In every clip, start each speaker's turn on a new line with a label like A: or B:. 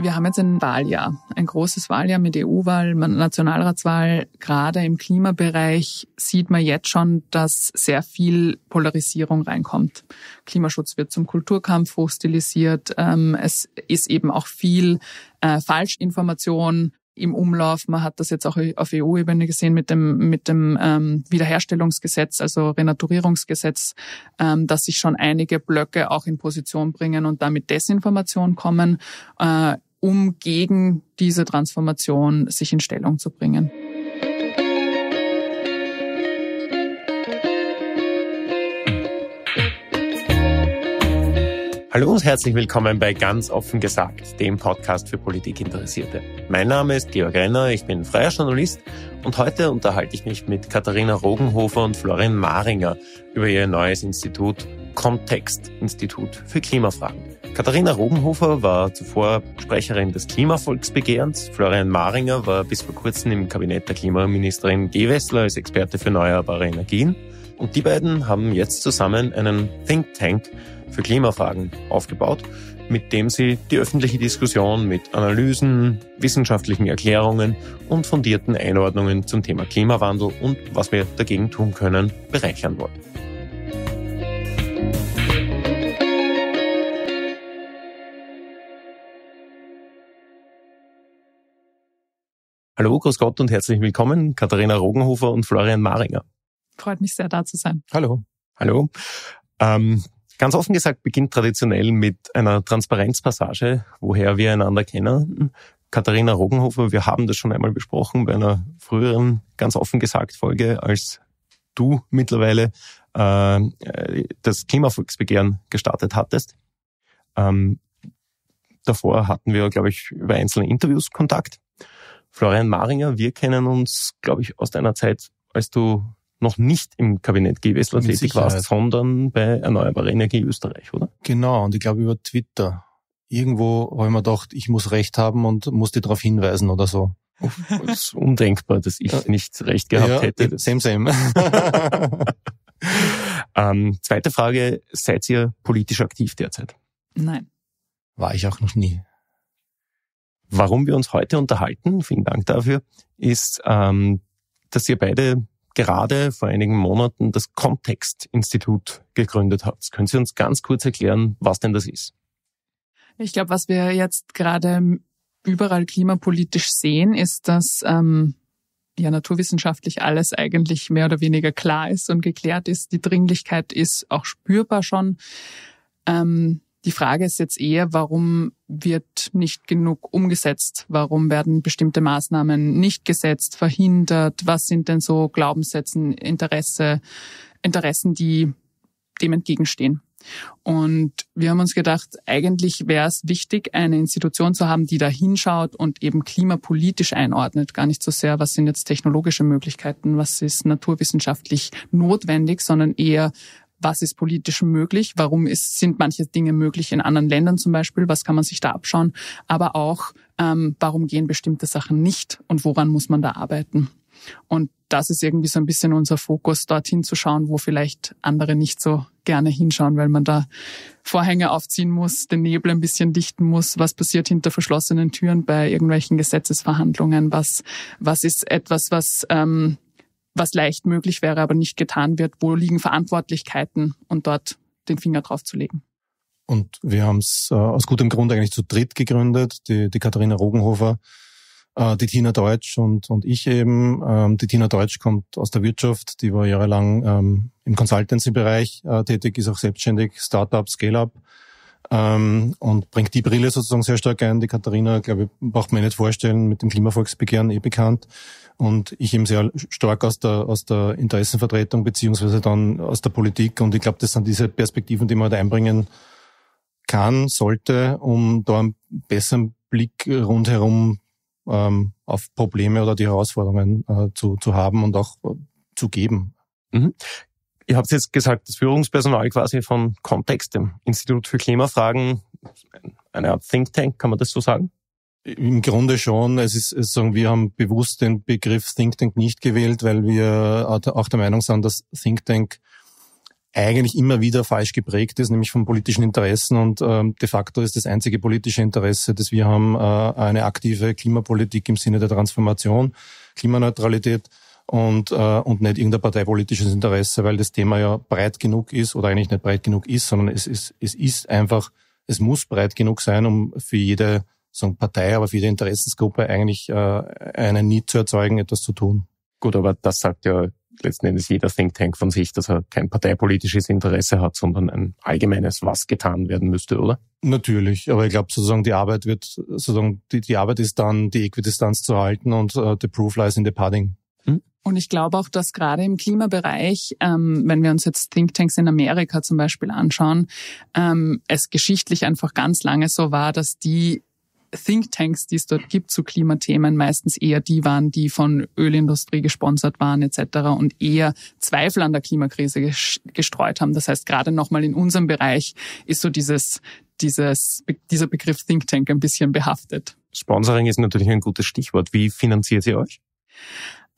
A: Wir haben jetzt ein Wahljahr, ein großes Wahljahr mit EU-Wahl, Nationalratswahl. Gerade im Klimabereich sieht man jetzt schon, dass sehr viel Polarisierung reinkommt. Klimaschutz wird zum Kulturkampf hochstilisiert. Ähm, es ist eben auch viel äh, Falschinformation im Umlauf. Man hat das jetzt auch auf EU-Ebene gesehen mit dem, mit dem ähm, Wiederherstellungsgesetz, also Renaturierungsgesetz, ähm, dass sich schon einige Blöcke auch in Position bringen und damit Desinformation kommen. Äh, um gegen diese Transformation sich in Stellung zu bringen.
B: Hallo und herzlich willkommen bei Ganz offen gesagt, dem Podcast für Politikinteressierte. Mein Name ist Georg Renner, ich bin freier Journalist und heute unterhalte ich mich mit Katharina Rogenhofer und Florian Maringer über ihr neues Institut Kontext Institut für Klimafragen. Katharina Rubenhofer war zuvor Sprecherin des Klimavolksbegehrens. Florian Maringer war bis vor kurzem im Kabinett der Klimaministerin Gewessler als Experte für erneuerbare Energien. Und die beiden haben jetzt zusammen einen Think Tank für Klimafragen aufgebaut, mit dem sie die öffentliche Diskussion mit Analysen, wissenschaftlichen Erklärungen und fundierten Einordnungen zum Thema Klimawandel und was wir dagegen tun können, bereichern wollen. Hallo, grüß Gott und herzlich willkommen, Katharina Rogenhofer und Florian Maringer.
A: Freut mich sehr, da zu sein. Hallo.
B: Hallo. Ähm, ganz offen gesagt beginnt traditionell mit einer Transparenzpassage, woher wir einander kennen. Katharina Rogenhofer, wir haben das schon einmal besprochen bei einer früheren, ganz offen gesagt, Folge, als du mittlerweile äh, das Klimafolgsbegehren gestartet hattest. Ähm, davor hatten wir, glaube ich, über einzelne Interviews Kontakt. Florian Maringer, wir kennen uns, glaube ich, aus deiner Zeit, als du noch nicht im Kabinett Gewessler tätig warst,
C: sondern bei
B: Erneuerbare Energie Österreich,
C: oder? Genau, und ich glaube über Twitter. Irgendwo habe ich mir gedacht, ich muss Recht haben und muss musste darauf hinweisen oder so. Es ist undenkbar, dass ich nicht recht gehabt ja, hätte. Same, same.
B: ähm, zweite Frage, seid ihr politisch aktiv derzeit? Nein. War ich auch noch nie. Warum wir uns heute unterhalten, vielen Dank dafür, ist, ähm, dass ihr beide gerade vor einigen Monaten das Kontextinstitut gegründet habt. Können Sie uns ganz kurz erklären, was denn das ist?
A: Ich glaube, was wir jetzt gerade überall klimapolitisch sehen, ist, dass ähm, ja naturwissenschaftlich alles eigentlich mehr oder weniger klar ist und geklärt ist. Die Dringlichkeit ist auch spürbar schon. Ähm, die Frage ist jetzt eher, warum wird nicht genug umgesetzt? Warum werden bestimmte Maßnahmen nicht gesetzt, verhindert? Was sind denn so Glaubenssätzen, Interesse, Interessen, die dem entgegenstehen? Und wir haben uns gedacht, eigentlich wäre es wichtig, eine Institution zu haben, die da hinschaut und eben klimapolitisch einordnet. Gar nicht so sehr, was sind jetzt technologische Möglichkeiten, was ist naturwissenschaftlich notwendig, sondern eher, was ist politisch möglich, warum ist, sind manche Dinge möglich in anderen Ländern zum Beispiel, was kann man sich da abschauen, aber auch, ähm, warum gehen bestimmte Sachen nicht und woran muss man da arbeiten. Und das ist irgendwie so ein bisschen unser Fokus, dorthin zu schauen, wo vielleicht andere nicht so gerne hinschauen, weil man da Vorhänge aufziehen muss, den Nebel ein bisschen dichten muss, was passiert hinter verschlossenen Türen bei irgendwelchen Gesetzesverhandlungen, was, was ist etwas, was ähm, was leicht möglich wäre, aber nicht getan wird. Wo liegen Verantwortlichkeiten und dort den Finger drauf zu legen.
C: Und wir haben es äh, aus gutem Grund eigentlich zu dritt gegründet, die, die Katharina Rogenhofer, äh, die Tina Deutsch und, und ich eben. Ähm, die Tina Deutsch kommt aus der Wirtschaft, die war jahrelang ähm, im Consultancy-Bereich äh, tätig, ist auch selbstständig, Startup, Scale-up ähm, und bringt die Brille sozusagen sehr stark ein. Die Katharina, glaube ich, braucht man nicht vorstellen, mit dem Klimavolksbegehren eh bekannt. Und ich eben sehr stark aus der, aus der Interessenvertretung beziehungsweise dann aus der Politik. Und ich glaube, das sind diese Perspektiven, die man halt einbringen kann, sollte, um da einen besseren Blick rundherum ähm, auf Probleme oder die Herausforderungen äh, zu, zu haben und auch äh, zu geben. Mhm. Ihr habt jetzt gesagt, das Führungspersonal quasi von Kontext, dem Institut für
B: Klimafragen, eine Art Think Tank, kann man das so sagen?
C: Im Grunde schon. Es ist, sagen wir haben bewusst den Begriff Think Tank nicht gewählt, weil wir auch der Meinung sind, dass Think Tank eigentlich immer wieder falsch geprägt ist, nämlich von politischen Interessen. Und ähm, de facto ist das einzige politische Interesse, dass wir haben, äh, eine aktive Klimapolitik im Sinne der Transformation, Klimaneutralität und, äh, und nicht irgendein parteipolitisches Interesse, weil das Thema ja breit genug ist oder eigentlich nicht breit genug ist, sondern es ist, es ist einfach, es muss breit genug sein, um für jede sagen Partei, aber für jede Interessensgruppe eigentlich äh, einen Need zu erzeugen, etwas zu tun.
B: Gut, aber das sagt ja letzten Endes jeder Think Tank von sich, dass er kein parteipolitisches Interesse hat, sondern ein allgemeines, was getan werden
C: müsste, oder? Natürlich, aber ich glaube sozusagen die Arbeit wird sozusagen die, die Arbeit ist dann die Äquidistanz zu halten und uh, the proof lies in the pudding.
A: Und ich glaube auch, dass gerade im Klimabereich, ähm, wenn wir uns jetzt Thinktanks in Amerika zum Beispiel anschauen, ähm, es geschichtlich einfach ganz lange so war, dass die Thinktanks, die es dort gibt zu Klimathemen, meistens eher die waren, die von Ölindustrie gesponsert waren etc. und eher Zweifel an der Klimakrise gestreut haben. Das heißt, gerade nochmal in unserem Bereich ist so dieses, dieses, dieser Begriff Thinktank ein bisschen behaftet.
B: Sponsoring ist natürlich ein gutes Stichwort. Wie finanziert ihr euch?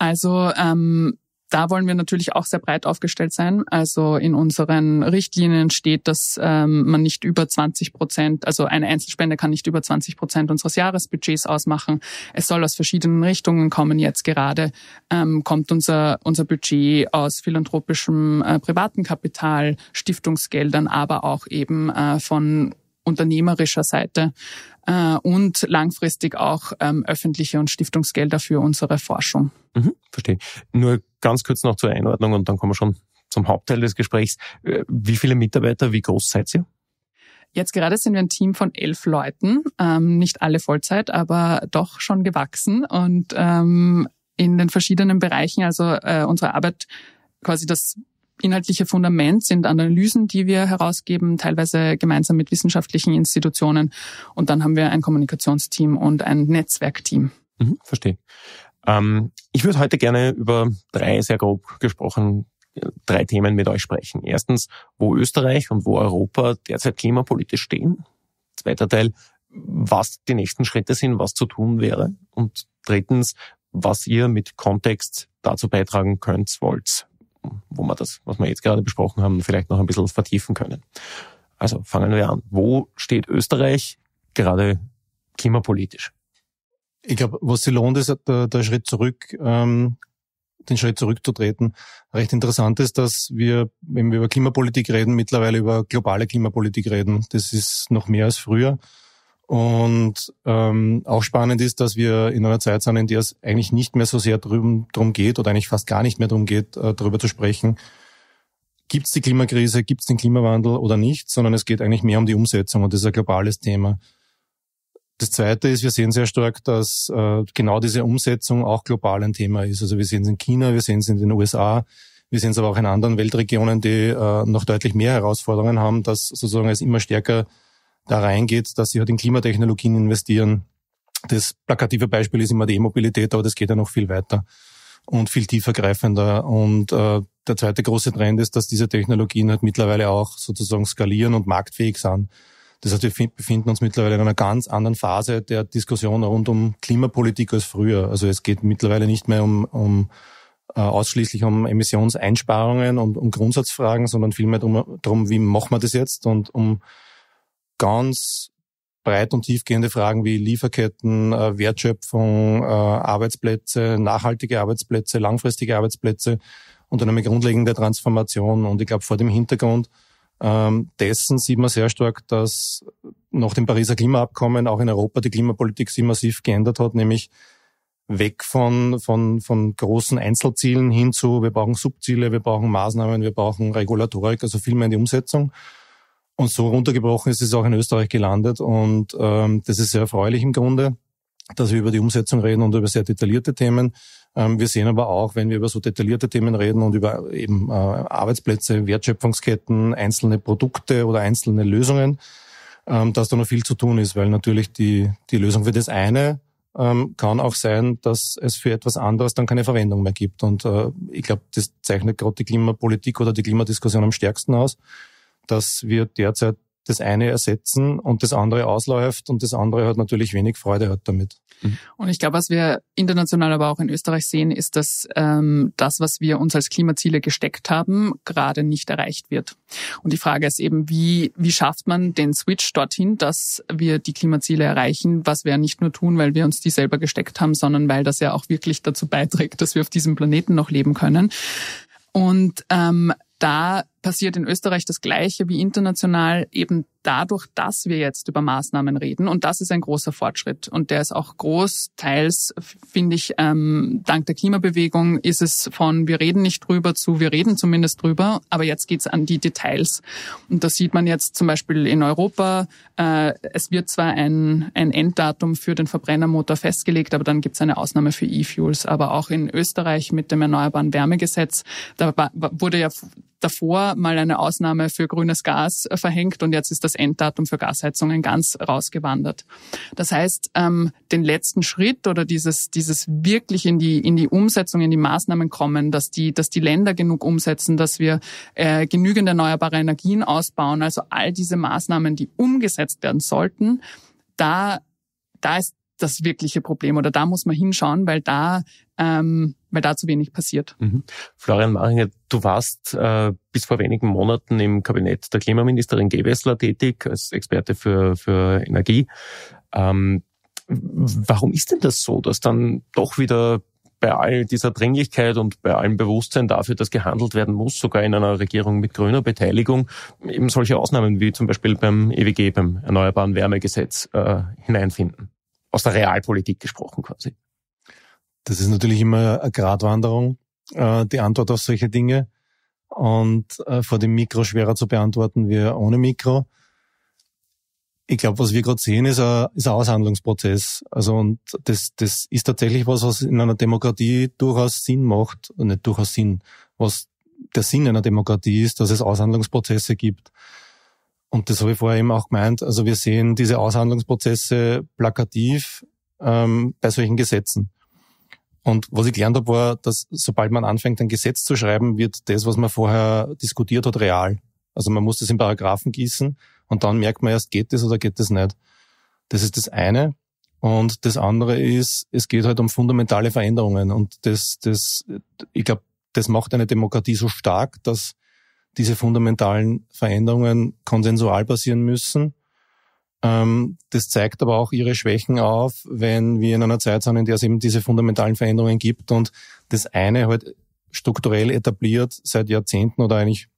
A: Also ähm, da wollen wir natürlich auch sehr breit aufgestellt sein. Also in unseren Richtlinien steht, dass ähm, man nicht über 20 Prozent, also eine Einzelspende kann nicht über 20 Prozent unseres Jahresbudgets ausmachen. Es soll aus verschiedenen Richtungen kommen. Jetzt gerade ähm, kommt unser, unser Budget aus philanthropischem äh, privaten Kapital, Stiftungsgeldern, aber auch eben äh, von unternehmerischer Seite äh, und langfristig auch ähm, öffentliche und Stiftungsgelder für unsere Forschung.
B: Mhm, verstehe. Nur ganz kurz noch zur Einordnung und dann kommen wir schon zum Hauptteil des Gesprächs. Äh, wie viele Mitarbeiter, wie groß seid ihr?
A: Jetzt gerade sind wir ein Team von elf Leuten, ähm, nicht alle Vollzeit, aber doch schon gewachsen und ähm, in den verschiedenen Bereichen. Also äh, unsere Arbeit, quasi das inhaltliche Fundament sind Analysen, die wir herausgeben, teilweise gemeinsam mit wissenschaftlichen Institutionen. Und dann haben wir ein Kommunikationsteam und ein Netzwerkteam.
B: Mhm, verstehe. Ähm, ich würde heute gerne über drei sehr grob gesprochen äh, drei Themen mit euch sprechen. Erstens, wo Österreich und wo Europa derzeit klimapolitisch stehen. Zweiter Teil, was die nächsten Schritte sind, was zu tun wäre. Und drittens, was ihr mit Kontext dazu beitragen könnt, wollt wo wir das, was wir jetzt gerade besprochen haben, vielleicht noch ein bisschen vertiefen können. Also fangen wir an. Wo steht Österreich gerade klimapolitisch?
C: Ich glaube, was sie lohnt, ist der, der Schritt zurück, ähm, den Schritt zurückzutreten. Recht interessant ist, dass wir, wenn wir über Klimapolitik reden, mittlerweile über globale Klimapolitik reden. Das ist noch mehr als früher. Und ähm, auch spannend ist, dass wir in einer Zeit sind, in der es eigentlich nicht mehr so sehr drum, drum geht oder eigentlich fast gar nicht mehr drum geht, äh, darüber zu sprechen, gibt es die Klimakrise, gibt es den Klimawandel oder nicht, sondern es geht eigentlich mehr um die Umsetzung und das ist ein globales Thema. Das Zweite ist, wir sehen sehr stark, dass äh, genau diese Umsetzung auch global ein Thema ist. Also wir sehen es in China, wir sehen es in den USA, wir sehen es aber auch in anderen Weltregionen, die äh, noch deutlich mehr Herausforderungen haben, dass sozusagen es immer stärker da reingeht, dass sie halt in Klimatechnologien investieren. Das plakative Beispiel ist immer die E-Mobilität, aber das geht ja noch viel weiter und viel tiefergreifender. Und äh, der zweite große Trend ist, dass diese Technologien halt mittlerweile auch sozusagen skalieren und marktfähig sind. Das heißt, wir befinden uns mittlerweile in einer ganz anderen Phase der Diskussion rund um Klimapolitik als früher. Also es geht mittlerweile nicht mehr um, um äh, ausschließlich um Emissionseinsparungen und um Grundsatzfragen, sondern vielmehr darum, wie machen wir das jetzt und um ganz breit und tiefgehende Fragen wie Lieferketten, äh, Wertschöpfung, äh, Arbeitsplätze, nachhaltige Arbeitsplätze, langfristige Arbeitsplätze und eine grundlegende Transformation. Und ich glaube, vor dem Hintergrund ähm, dessen sieht man sehr stark, dass nach dem Pariser Klimaabkommen auch in Europa die Klimapolitik sich massiv geändert hat, nämlich weg von, von, von großen Einzelzielen hin zu, wir brauchen Subziele, wir brauchen Maßnahmen, wir brauchen Regulatorik, also vielmehr in die Umsetzung. Und so runtergebrochen ist es auch in Österreich gelandet. Und ähm, das ist sehr erfreulich im Grunde, dass wir über die Umsetzung reden und über sehr detaillierte Themen. Ähm, wir sehen aber auch, wenn wir über so detaillierte Themen reden und über eben äh, Arbeitsplätze, Wertschöpfungsketten, einzelne Produkte oder einzelne Lösungen, ähm, dass da noch viel zu tun ist, weil natürlich die, die Lösung für das eine ähm, kann auch sein, dass es für etwas anderes dann keine Verwendung mehr gibt. Und äh, ich glaube, das zeichnet gerade die Klimapolitik oder die Klimadiskussion am stärksten aus dass wir derzeit das eine ersetzen und das andere ausläuft und das andere hat natürlich wenig Freude hat damit.
A: Mhm. Und ich glaube, was wir international, aber auch in Österreich sehen, ist, dass ähm, das, was wir uns als Klimaziele gesteckt haben, gerade nicht erreicht wird. Und die Frage ist eben, wie, wie schafft man den Switch dorthin, dass wir die Klimaziele erreichen, was wir nicht nur tun, weil wir uns die selber gesteckt haben, sondern weil das ja auch wirklich dazu beiträgt, dass wir auf diesem Planeten noch leben können. Und ähm, da passiert in Österreich das Gleiche wie international eben dadurch, dass wir jetzt über Maßnahmen reden. Und das ist ein großer Fortschritt. Und der ist auch großteils, finde ich, ähm, dank der Klimabewegung ist es von wir reden nicht drüber zu wir reden zumindest drüber. Aber jetzt geht's an die Details. Und das sieht man jetzt zum Beispiel in Europa. Äh, es wird zwar ein, ein Enddatum für den Verbrennermotor festgelegt, aber dann gibt's eine Ausnahme für E-Fuels. Aber auch in Österreich mit dem Erneuerbaren Wärmegesetz, da war, wurde ja davor mal eine Ausnahme für grünes Gas äh, verhängt und jetzt ist das Enddatum für Gasheizungen ganz rausgewandert. Das heißt, ähm, den letzten Schritt oder dieses, dieses wirklich in die, in die Umsetzung, in die Maßnahmen kommen, dass die, dass die Länder genug umsetzen, dass wir äh, genügend erneuerbare Energien ausbauen, also all diese Maßnahmen, die umgesetzt werden sollten, da da ist das wirkliche Problem oder da muss man hinschauen, weil da, ähm, weil da zu wenig passiert. Mhm.
B: Florian Maringer, du warst äh, bis vor wenigen Monaten im Kabinett der Klimaministerin Gewessler tätig als Experte für, für Energie. Ähm, warum ist denn das so, dass dann doch wieder bei all dieser Dringlichkeit und bei allem Bewusstsein dafür, dass gehandelt werden muss, sogar in einer Regierung mit grüner Beteiligung, eben solche Ausnahmen wie zum Beispiel beim EWG, beim Erneuerbaren Wärmegesetz äh, hineinfinden? aus der Realpolitik gesprochen quasi.
C: Das ist natürlich immer eine Gratwanderung, äh, die Antwort auf solche Dinge. Und äh, vor dem Mikro schwerer zu beantworten wie ohne Mikro. Ich glaube, was wir gerade sehen, ist ein, ist ein Aushandlungsprozess. Also und das, das ist tatsächlich was, was in einer Demokratie durchaus Sinn macht, nicht durchaus Sinn, was der Sinn einer Demokratie ist, dass es Aushandlungsprozesse gibt. Und das habe ich vorher eben auch gemeint. Also wir sehen diese Aushandlungsprozesse plakativ ähm, bei solchen Gesetzen. Und was ich gelernt habe, war, dass sobald man anfängt, ein Gesetz zu schreiben, wird das, was man vorher diskutiert hat, real. Also man muss das in Paragraphen gießen und dann merkt man erst, geht das oder geht das nicht. Das ist das eine. Und das andere ist, es geht halt um fundamentale Veränderungen. Und das, das, ich glaube, das macht eine Demokratie so stark, dass diese fundamentalen Veränderungen konsensual passieren müssen. Ähm, das zeigt aber auch ihre Schwächen auf, wenn wir in einer Zeit sind, in der es eben diese fundamentalen Veränderungen gibt und das eine halt strukturell etabliert seit Jahrzehnten oder eigentlich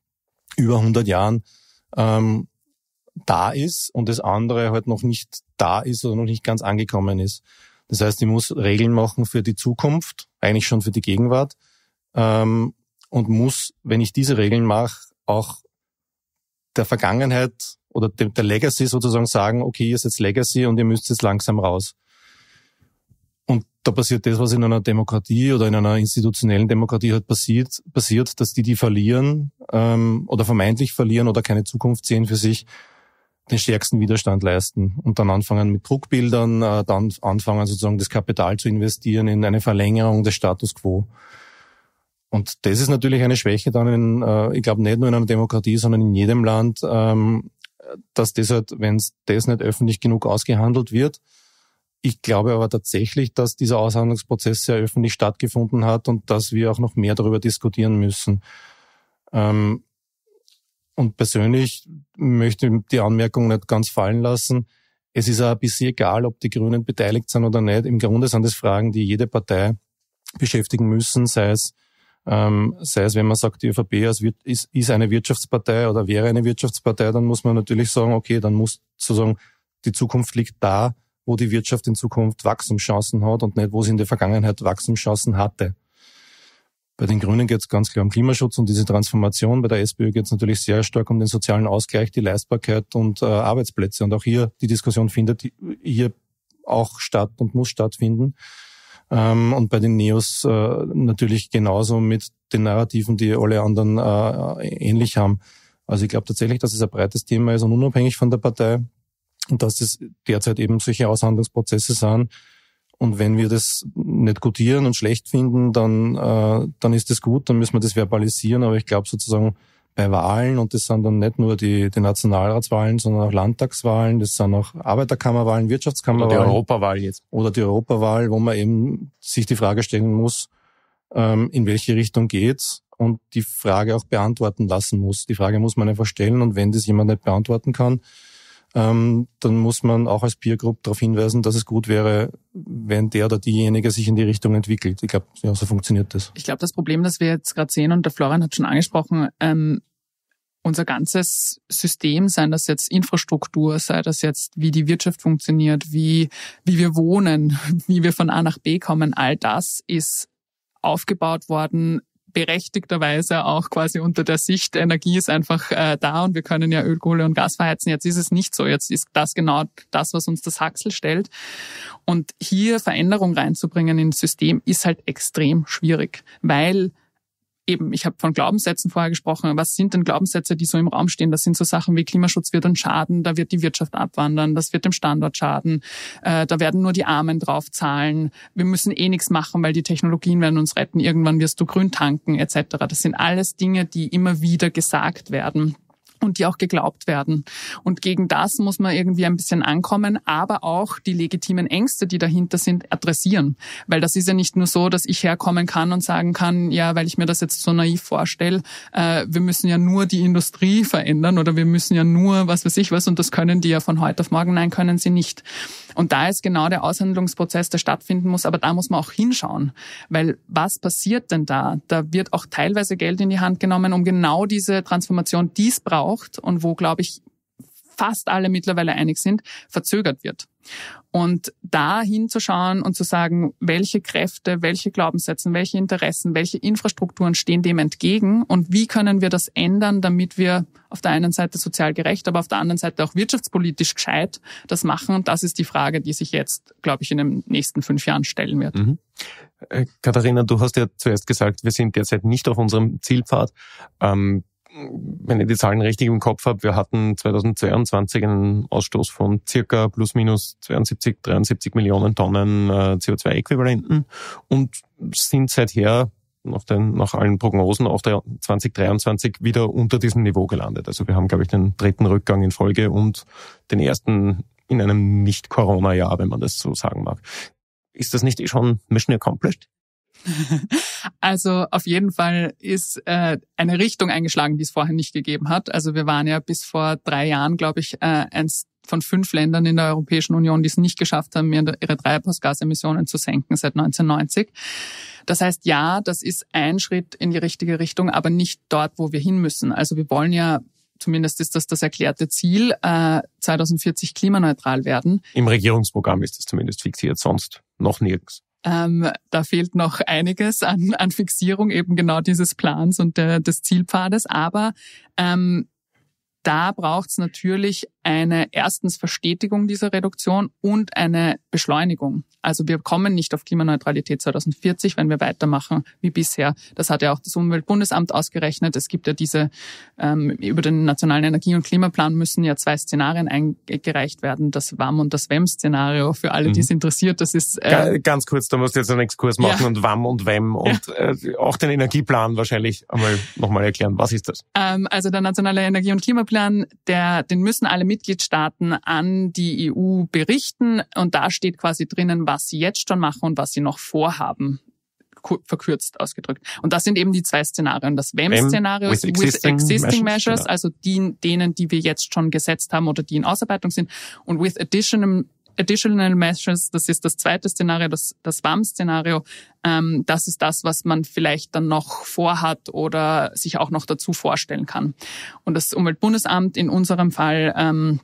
C: über 100 Jahren ähm, da ist und das andere halt noch nicht da ist oder noch nicht ganz angekommen ist. Das heißt, ich muss Regeln machen für die Zukunft, eigentlich schon für die Gegenwart ähm, und muss, wenn ich diese Regeln mache, auch der Vergangenheit oder dem, der Legacy sozusagen sagen, okay, ihr seid Legacy und ihr müsst jetzt langsam raus. Und da passiert das, was in einer Demokratie oder in einer institutionellen Demokratie halt passiert, passiert, dass die, die verlieren ähm, oder vermeintlich verlieren oder keine Zukunft sehen für sich, den stärksten Widerstand leisten und dann anfangen mit Druckbildern, äh, dann anfangen sozusagen das Kapital zu investieren in eine Verlängerung des Status quo. Und das ist natürlich eine Schwäche dann in, äh, ich glaube, nicht nur in einer Demokratie, sondern in jedem Land, ähm, dass das halt, wenn das nicht öffentlich genug ausgehandelt wird. Ich glaube aber tatsächlich, dass dieser Aushandlungsprozess sehr öffentlich stattgefunden hat und dass wir auch noch mehr darüber diskutieren müssen. Ähm, und persönlich möchte ich die Anmerkung nicht ganz fallen lassen. Es ist auch ein bisschen egal, ob die Grünen beteiligt sind oder nicht. Im Grunde sind es Fragen, die jede Partei beschäftigen müssen, sei es ähm, sei es, wenn man sagt, die ÖVP ist, ist eine Wirtschaftspartei oder wäre eine Wirtschaftspartei, dann muss man natürlich sagen, okay, dann muss sozusagen die Zukunft liegt da, wo die Wirtschaft in Zukunft Wachstumschancen hat und nicht, wo sie in der Vergangenheit Wachstumschancen hatte. Bei den Grünen geht es ganz klar um Klimaschutz und diese Transformation. Bei der SPÖ geht es natürlich sehr stark um den sozialen Ausgleich, die Leistbarkeit und äh, Arbeitsplätze. Und auch hier, die Diskussion findet hier auch statt und muss stattfinden. Ähm, und bei den Neos äh, natürlich genauso mit den Narrativen, die alle anderen äh, ähnlich haben. Also ich glaube tatsächlich, dass es ein breites Thema ist und unabhängig von der Partei und dass es derzeit eben solche Aushandlungsprozesse sind. Und wenn wir das nicht gutieren und schlecht finden, dann, äh, dann ist das gut, dann müssen wir das verbalisieren. Aber ich glaube sozusagen, bei äh, Wahlen und das sind dann nicht nur die, die Nationalratswahlen, sondern auch Landtagswahlen, das sind auch Arbeiterkammerwahlen, Wirtschaftskammerwahlen. Oder die Europawahl jetzt. Oder die Europawahl, wo man eben sich die Frage stellen muss, ähm, in welche Richtung geht's und die Frage auch beantworten lassen muss. Die Frage muss man einfach stellen und wenn das jemand nicht beantworten kann, ähm, dann muss man auch als Peer Group darauf hinweisen, dass es gut wäre, wenn der oder diejenige sich in die Richtung entwickelt. Ich glaube, ja, so funktioniert das. Ich
A: glaube, das Problem, das wir jetzt gerade sehen, und der Florian hat schon angesprochen, ähm, unser ganzes System, sei das jetzt Infrastruktur, sei das jetzt, wie die Wirtschaft funktioniert, wie, wie wir wohnen, wie wir von A nach B kommen, all das ist aufgebaut worden berechtigterweise auch quasi unter der Sicht, Energie ist einfach äh, da und wir können ja Öl, Kohle und Gas verheizen. Jetzt ist es nicht so. Jetzt ist das genau das, was uns das Haxel stellt. Und hier Veränderung reinzubringen ins System ist halt extrem schwierig, weil eben, ich habe von Glaubenssätzen vorher gesprochen. Was sind denn Glaubenssätze, die so im Raum stehen? Das sind so Sachen wie Klimaschutz wird uns schaden, da wird die Wirtschaft abwandern, das wird dem Standort schaden, äh, da werden nur die Armen drauf zahlen, wir müssen eh nichts machen, weil die Technologien werden uns retten, irgendwann wirst du grün tanken etc. Das sind alles Dinge, die immer wieder gesagt werden und die auch geglaubt werden. Und gegen das muss man irgendwie ein bisschen ankommen, aber auch die legitimen Ängste, die dahinter sind, adressieren. Weil das ist ja nicht nur so, dass ich herkommen kann und sagen kann, ja, weil ich mir das jetzt so naiv vorstelle, äh, wir müssen ja nur die Industrie verändern oder wir müssen ja nur was weiß ich was und das können die ja von heute auf morgen. Nein, können sie nicht. Und da ist genau der Aushandlungsprozess, der stattfinden muss, aber da muss man auch hinschauen. Weil was passiert denn da? Da wird auch teilweise Geld in die Hand genommen, um genau diese Transformation, die es braucht, braucht und wo, glaube ich, fast alle mittlerweile einig sind, verzögert wird. Und da hinzuschauen und zu sagen, welche Kräfte, welche Glaubenssätze, welche Interessen, welche Infrastrukturen stehen dem entgegen und wie können wir das ändern, damit wir auf der einen Seite sozial gerecht, aber auf der anderen Seite auch wirtschaftspolitisch gescheit das machen. Und das ist die Frage, die sich jetzt, glaube ich, in den nächsten fünf Jahren stellen wird. Mhm.
B: Äh, Katharina, du hast ja zuerst gesagt, wir sind derzeit nicht auf unserem Zielpfad. Ähm, wenn ich die Zahlen richtig im Kopf habe, wir hatten 2022 einen Ausstoß von circa plus minus 72, 73 Millionen Tonnen äh, CO2-Äquivalenten und sind seither nach, den, nach allen Prognosen auch 2023 wieder unter diesem Niveau gelandet. Also wir haben, glaube ich, den dritten Rückgang in Folge und den ersten in einem Nicht-Corona-Jahr, wenn man das so sagen mag. Ist das nicht eh schon Mission Accomplished?
A: Also auf jeden Fall ist äh, eine Richtung eingeschlagen, die es vorher nicht gegeben hat. Also wir waren ja bis vor drei Jahren, glaube ich, äh, eins von fünf Ländern in der Europäischen Union, die es nicht geschafft haben, ihre Treibhausgasemissionen zu senken seit 1990. Das heißt, ja, das ist ein Schritt in die richtige Richtung, aber nicht dort, wo wir hin müssen. Also wir wollen ja zumindest ist das das erklärte Ziel, äh, 2040 klimaneutral werden.
B: Im Regierungsprogramm ist es zumindest fixiert, sonst noch nirgends.
A: Ähm, da fehlt noch einiges an, an Fixierung eben genau dieses Plans und der, des Zielpfades. Aber ähm, da braucht es natürlich eine erstens Verstetigung dieser Reduktion und eine Beschleunigung. Also wir kommen nicht auf Klimaneutralität 2040, wenn wir weitermachen wie bisher. Das hat ja auch das Umweltbundesamt ausgerechnet. Es gibt ja diese, ähm, über den Nationalen Energie- und Klimaplan müssen ja zwei Szenarien eingereicht werden, das WAM und das WEM-Szenario. Für alle, mhm. die es mhm. interessiert, das ist... Äh,
B: ganz kurz, da musst du jetzt einen Exkurs machen ja. und WAM und WEM und ja. äh, auch den Energieplan wahrscheinlich einmal nochmal erklären. Was ist das?
A: Ähm, also der Nationale Energie- und Klimaplan, der, den müssen alle Mitgliedstaaten an die EU berichten. Und da steht quasi drinnen, was sie jetzt schon machen und was sie noch vorhaben verkürzt ausgedrückt. Und das sind eben die zwei Szenarien. Das WEM-Szenario e with, existing, with existing measures, measures, genau. also die, denen, die wir jetzt schon gesetzt haben oder die in Ausarbeitung sind, und with additional Additional Measures, das ist das zweite Szenario, das, das WAM-Szenario. Ähm, das ist das, was man vielleicht dann noch vorhat oder sich auch noch dazu vorstellen kann. Und das Umweltbundesamt in unserem Fall ähm,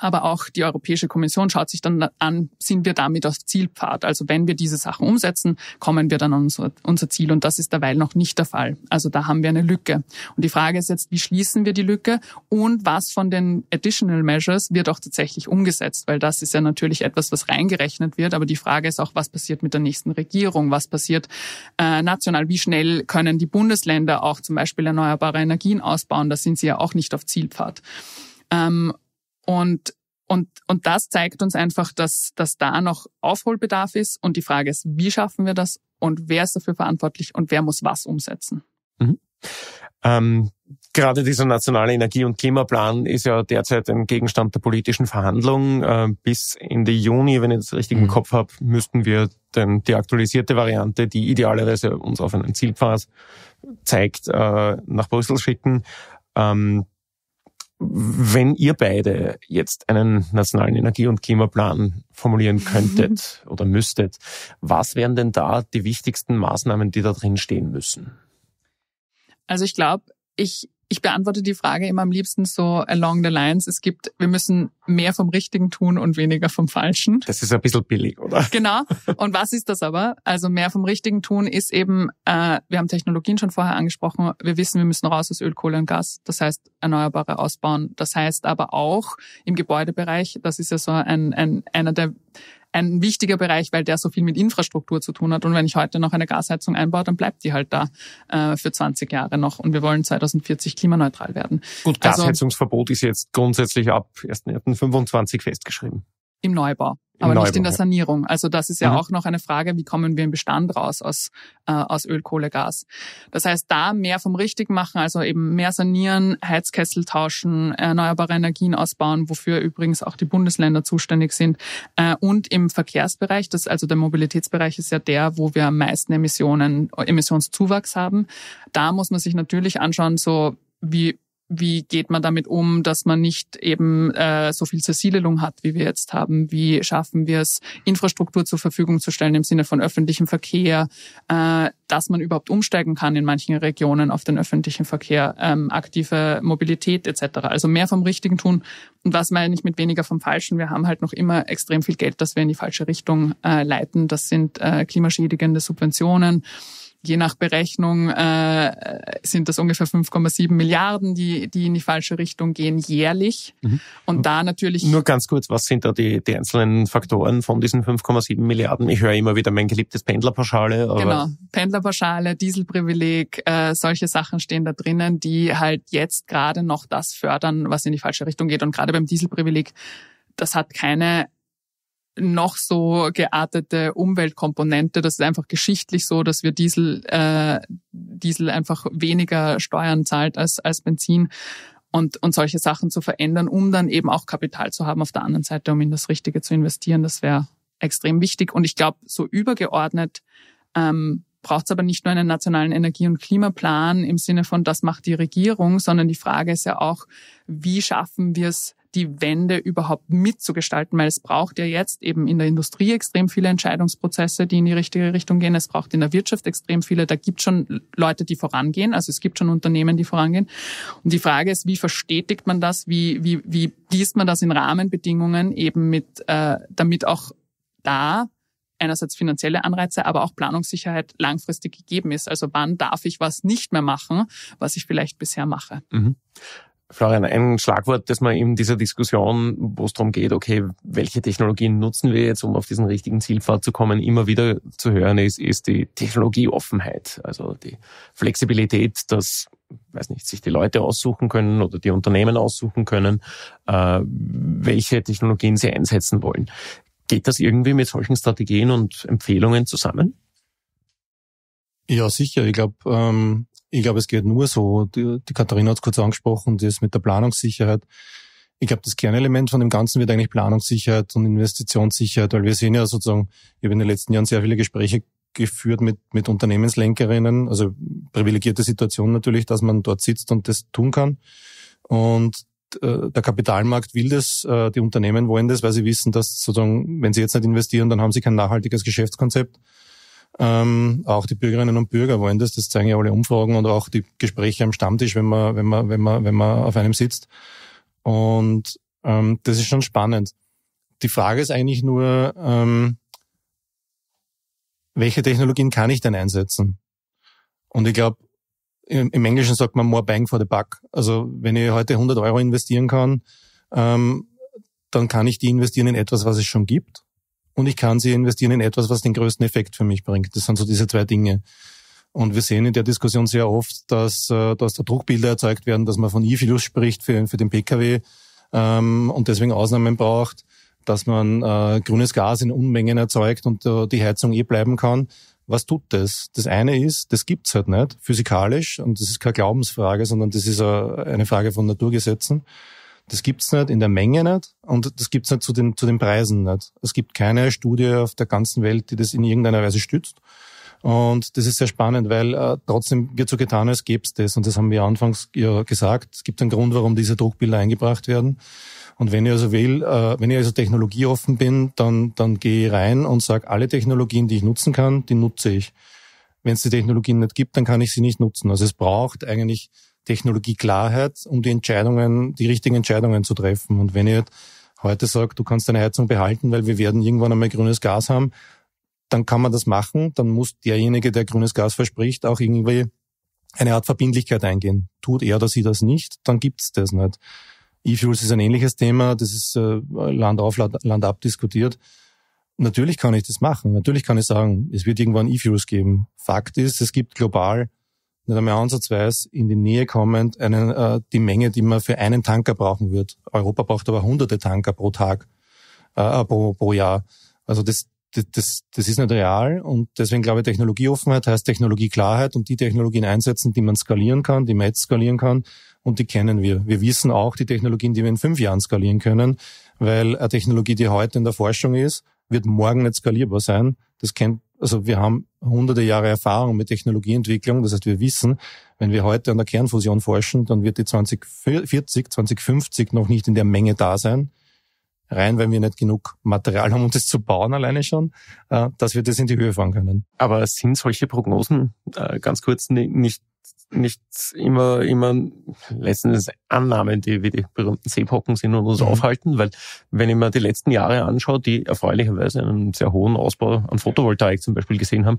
A: aber auch die Europäische Kommission schaut sich dann an, sind wir damit auf Zielpfad? Also wenn wir diese Sachen umsetzen, kommen wir dann an unser, Ziel. Und das ist derweil noch nicht der Fall. Also da haben wir eine Lücke. Und die Frage ist jetzt, wie schließen wir die Lücke und was von den Additional Measures wird auch tatsächlich umgesetzt? Weil das ist ja natürlich etwas, was reingerechnet wird. Aber die Frage ist auch, was passiert mit der nächsten Regierung? Was passiert äh, national? Wie schnell können die Bundesländer auch zum Beispiel erneuerbare Energien ausbauen? Da sind sie ja auch nicht auf Zielpfad. Ähm, und, und, und das zeigt uns einfach, dass, dass da noch Aufholbedarf ist. Und die Frage ist, wie schaffen wir das und wer ist dafür verantwortlich und wer muss was umsetzen? Mhm.
B: Ähm, gerade dieser nationale Energie- und Klimaplan ist ja derzeit ein Gegenstand der politischen Verhandlungen. Äh, bis Ende Juni, wenn ich das richtig im mhm. Kopf habe, müssten wir denn die aktualisierte Variante, die idealerweise uns auf einen Zielpfad zeigt, äh, nach Brüssel schicken. Ähm, wenn ihr beide jetzt einen nationalen Energie- und Klimaplan formulieren könntet oder müsstet, was wären denn da die wichtigsten Maßnahmen, die da drin stehen müssen?
A: Also ich glaube, ich ich beantworte die Frage immer am liebsten so along the lines. Es gibt, wir müssen mehr vom Richtigen tun und weniger vom Falschen.
B: Das ist ein bisschen billig, oder?
A: Genau. Und was ist das aber? Also mehr vom Richtigen tun ist eben, äh, wir haben Technologien schon vorher angesprochen. Wir wissen, wir müssen raus aus Öl, Kohle und Gas. Das heißt, Erneuerbare ausbauen. Das heißt aber auch im Gebäudebereich, das ist ja so ein, ein einer der ein wichtiger Bereich, weil der so viel mit Infrastruktur zu tun hat. Und wenn ich heute noch eine Gasheizung einbaue, dann bleibt die halt da äh, für 20 Jahre noch. Und wir wollen 2040 klimaneutral werden. Gut, also
B: Gasheizungsverbot also, ist jetzt grundsätzlich ab 1.1.25 festgeschrieben.
A: Im Neubau. Im aber Neubau, nicht in der Sanierung. Also das ist ja mhm. auch noch eine Frage, wie kommen wir im Bestand raus aus, äh, aus Öl, Kohle, Gas. Das heißt, da mehr vom richtig machen, also eben mehr sanieren, Heizkessel tauschen, erneuerbare Energien ausbauen, wofür übrigens auch die Bundesländer zuständig sind. Äh, und im Verkehrsbereich, das, also der Mobilitätsbereich ist ja der, wo wir am meisten Emissionen, Emissionszuwachs haben. Da muss man sich natürlich anschauen, so wie wie geht man damit um, dass man nicht eben äh, so viel Zersiedelung hat, wie wir jetzt haben? Wie schaffen wir es, Infrastruktur zur Verfügung zu stellen im Sinne von öffentlichem Verkehr, äh, dass man überhaupt umsteigen kann in manchen Regionen auf den öffentlichen Verkehr, ähm, aktive Mobilität etc. Also mehr vom Richtigen tun. Und was meine ich mit weniger vom Falschen? Wir haben halt noch immer extrem viel Geld, das wir in die falsche Richtung äh, leiten. Das sind äh, klimaschädigende Subventionen. Je nach Berechnung äh, sind das ungefähr 5,7 Milliarden, die, die in die falsche Richtung gehen, jährlich. Mhm. Und da natürlich.
B: Nur ganz kurz, was sind da die, die einzelnen Faktoren von diesen 5,7 Milliarden? Ich höre immer wieder mein geliebtes Pendlerpauschale. Aber genau,
A: Pendlerpauschale, Dieselprivileg, äh, solche Sachen stehen da drinnen, die halt jetzt gerade noch das fördern, was in die falsche Richtung geht. Und gerade beim Dieselprivileg, das hat keine noch so geartete Umweltkomponente. Das ist einfach geschichtlich so, dass wir Diesel, äh, Diesel einfach weniger Steuern zahlt als, als Benzin und, und solche Sachen zu verändern, um dann eben auch Kapital zu haben auf der anderen Seite, um in das Richtige zu investieren. Das wäre extrem wichtig. Und ich glaube, so übergeordnet ähm, braucht es aber nicht nur einen nationalen Energie- und Klimaplan im Sinne von, das macht die Regierung, sondern die Frage ist ja auch, wie schaffen wir es, die Wende überhaupt mitzugestalten, weil es braucht ja jetzt eben in der Industrie extrem viele Entscheidungsprozesse, die in die richtige Richtung gehen. Es braucht in der Wirtschaft extrem viele. Da gibt schon Leute, die vorangehen. Also es gibt schon Unternehmen, die vorangehen. Und die Frage ist, wie verstetigt man das? Wie, wie, wie gießt man das in Rahmenbedingungen eben mit, äh, damit auch da einerseits finanzielle Anreize, aber auch Planungssicherheit langfristig gegeben ist. Also wann darf ich was nicht mehr machen, was ich vielleicht bisher mache?
B: Mhm. Florian, ein Schlagwort, das man in dieser Diskussion, wo es darum geht, okay, welche Technologien nutzen wir jetzt, um auf diesen richtigen Zielpfad zu kommen, immer wieder zu hören ist, ist die Technologieoffenheit, also die Flexibilität, dass, weiß nicht, sich die Leute aussuchen können oder die Unternehmen aussuchen können, äh, welche Technologien sie einsetzen wollen. Geht das irgendwie mit solchen Strategien und Empfehlungen zusammen?
C: Ja, sicher. Ich glaube, ähm, ich glaube, es geht nur so. Die, die Katharina hat es kurz angesprochen, das mit der Planungssicherheit. Ich glaube, das Kernelement von dem Ganzen wird eigentlich Planungssicherheit und Investitionssicherheit, weil wir sehen ja sozusagen, ich habe in den letzten Jahren sehr viele Gespräche geführt mit, mit Unternehmenslenkerinnen, also privilegierte Situation natürlich, dass man dort sitzt und das tun kann. Und äh, der Kapitalmarkt will das, äh, die Unternehmen wollen das, weil sie wissen, dass sozusagen, wenn sie jetzt nicht investieren, dann haben sie kein nachhaltiges Geschäftskonzept. Ähm, auch die Bürgerinnen und Bürger wollen das. Das zeigen ja alle Umfragen und auch die Gespräche am Stammtisch, wenn man, wenn man, wenn man, wenn man auf einem sitzt. Und ähm, das ist schon spannend. Die Frage ist eigentlich nur, ähm, welche Technologien kann ich denn einsetzen? Und ich glaube, im, im Englischen sagt man more bang for the buck. Also wenn ich heute 100 Euro investieren kann, ähm, dann kann ich die investieren in etwas, was es schon gibt und ich kann sie investieren in etwas, was den größten Effekt für mich bringt. Das sind so diese zwei Dinge. Und wir sehen in der Diskussion sehr oft, dass, äh, dass da Druckbilder erzeugt werden, dass man von E-Filus spricht für, für den Pkw ähm, und deswegen Ausnahmen braucht, dass man äh, grünes Gas in Unmengen erzeugt und äh, die Heizung eh bleiben kann. Was tut das? Das eine ist, das gibt's halt nicht physikalisch und das ist keine Glaubensfrage, sondern das ist äh, eine Frage von Naturgesetzen. Das gibt's nicht in der Menge nicht und das gibt's nicht zu den, zu den Preisen nicht. Es gibt keine Studie auf der ganzen Welt, die das in irgendeiner Weise stützt. Und das ist sehr spannend, weil äh, trotzdem wird so getan, als gäbe es das. Und das haben wir anfangs ja gesagt. Es gibt einen Grund, warum diese Druckbilder eingebracht werden. Und wenn ich also will, äh, wenn ich also technologieoffen bin, dann, dann gehe ich rein und sage, alle Technologien, die ich nutzen kann, die nutze ich. Wenn es die Technologien nicht gibt, dann kann ich sie nicht nutzen. Also es braucht eigentlich Technologieklarheit, um die Entscheidungen, die richtigen Entscheidungen zu treffen. Und wenn ihr halt heute sagt, du kannst deine Heizung behalten, weil wir werden irgendwann einmal grünes Gas haben, dann kann man das machen. Dann muss derjenige, der grünes Gas verspricht, auch irgendwie eine Art Verbindlichkeit eingehen. Tut er oder sie das nicht, dann gibt's das nicht. E-Fuels ist ein ähnliches Thema, das ist äh, Land auf, Land ab diskutiert. Natürlich kann ich das machen. Natürlich kann ich sagen, es wird irgendwann E-Fuels geben. Fakt ist, es gibt global nicht einmal ansatzweise in die Nähe kommend einen, äh, die Menge, die man für einen Tanker brauchen wird. Europa braucht aber hunderte Tanker pro Tag, äh, pro, pro Jahr. Also das, das, das ist nicht real und deswegen glaube ich, Technologieoffenheit heißt Technologieklarheit und die Technologien einsetzen, die man skalieren kann, die man jetzt skalieren kann und die kennen wir. Wir wissen auch die Technologien, die wir in fünf Jahren skalieren können, weil eine Technologie, die heute in der Forschung ist, wird morgen nicht skalierbar sein. Das kennt also wir haben hunderte Jahre Erfahrung mit Technologieentwicklung. Das heißt, wir wissen, wenn wir heute an der Kernfusion forschen, dann wird die 2040, 2050 noch nicht in der Menge da sein rein, weil wir nicht genug Material haben, um das zu bauen alleine schon, äh, dass wir das in die Höhe fahren können. Aber sind solche Prognosen äh, ganz kurz nicht nicht immer, immer
B: letztens Annahmen, die wie die berühmten Seepocken sind und uns mhm. aufhalten, weil wenn ich mir die letzten Jahre anschaue, die erfreulicherweise einen sehr hohen Ausbau an Photovoltaik zum Beispiel gesehen haben,